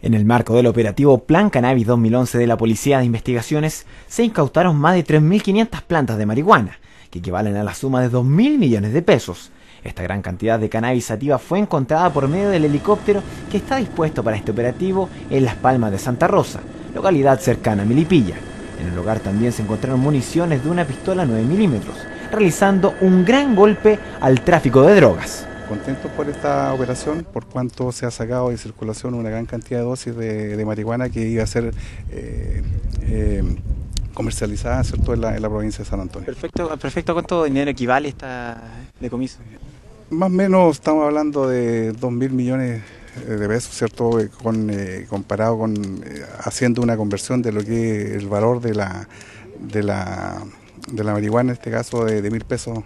En el marco del operativo Plan Cannabis 2011 de la Policía de Investigaciones, se incautaron más de 3.500 plantas de marihuana, que equivalen a la suma de 2.000 millones de pesos. Esta gran cantidad de cannabis sativa fue encontrada por medio del helicóptero que está dispuesto para este operativo en Las Palmas de Santa Rosa, localidad cercana a Milipilla. En el lugar también se encontraron municiones de una pistola 9 milímetros, realizando un gran golpe al tráfico de drogas contentos por esta operación, por cuanto se ha sacado de circulación una gran cantidad de dosis de, marihuana que iba a ser eh, eh, comercializada ¿cierto? En, la, provincia de San Antonio. Perfecto, perfecto. ¿cuánto dinero equivale esta decomiso? Más o menos estamos hablando de 2.000 mil millones eh, de pesos, ¿cierto? Con, comparado con haciendo una conversión de lo que es el valor de la, de la, de la marihuana, en este caso de, de mil pesos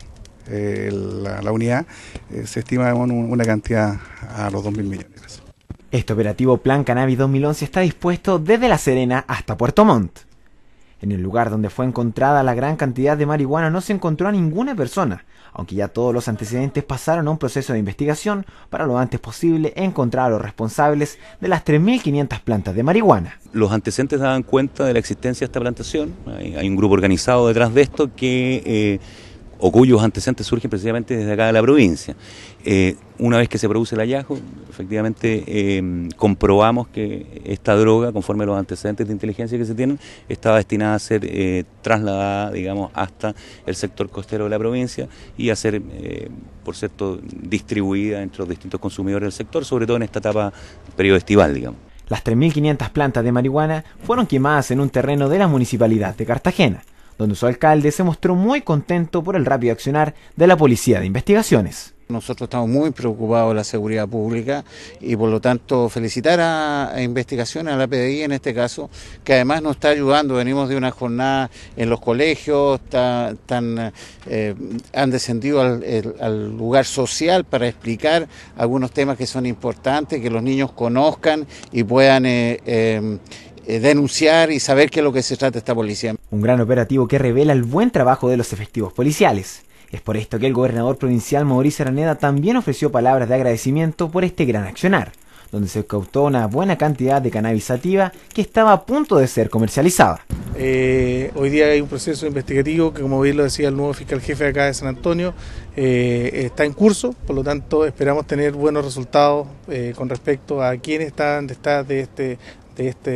eh, la, unidad, eh, se estima en una cantidad a los 2.000 millones Este operativo Plan Cannabis 2011 está dispuesto desde La Serena hasta Puerto Montt. En el lugar donde fue encontrada la gran cantidad de marihuana no se encontró a ninguna persona, aunque ya todos los antecedentes pasaron a un proceso de investigación para lo antes posible encontrar a los responsables de las 3.500 plantas de marihuana. Los antecedentes daban cuenta de la existencia de esta plantación, hay, un grupo organizado detrás de esto que... Eh, o cuyos antecedentes surgen precisamente desde acá de la provincia. Eh, una vez que se produce el hallazgo, efectivamente em, comprobamos que esta droga, conforme a los antecedentes de inteligencia que se tienen, estaba destinada a ser eh, trasladada, digamos, hasta el sector costero de la provincia y a ser, eh, por cierto, distribuida entre los distintos consumidores del sector, sobre todo en esta etapa periodo estival, digamos. Las 3.500 plantas de marihuana fueron quemadas en un terreno de la municipalidad de Cartagena donde su alcalde se mostró muy contento por el rápido accionar de la Policía de Investigaciones. Nosotros estamos muy preocupados de la seguridad pública y por lo tanto felicitar a, Investigación, a la PDI en este caso, que además nos está ayudando. Venimos de una jornada en los colegios, tan eh, han descendido al, lugar social para explicar algunos temas que son importantes, que los niños conozcan y puedan eh, eh, eh, denunciar y saber qué es lo que se trata esta policía. Un gran operativo que revela el buen trabajo de los efectivos policiales. Es por esto que el gobernador provincial Mauricio Araneda también ofreció palabras de agradecimiento por este gran accionar, donde se cautó una buena cantidad de cannabis sativa que estaba a punto de ser comercializada. Eh, hoy día hay un proceso investigativo que, como bien lo decía el nuevo fiscal jefe de acá de San Antonio, eh, está en curso, por lo tanto esperamos tener buenos resultados con respecto a quiénes están detrás de este de, este,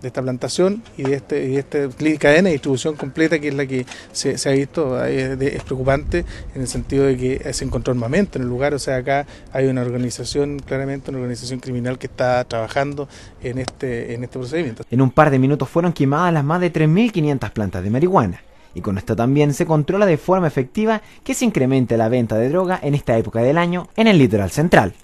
de esta plantación y de, este, y de esta cadena de distribución completa que es la que se, ha visto. Es, preocupante en el sentido de que eh, se encontró armamento en el lugar. O sea, acá hay una organización, claramente una organización criminal que está trabajando en este, en este procedimiento. En un par de minutos fueron quemadas las más de 3.500 plantas de marihuana y con esto también se controla de forma efectiva que se incremente la venta de droga en esta época del año en el litoral central.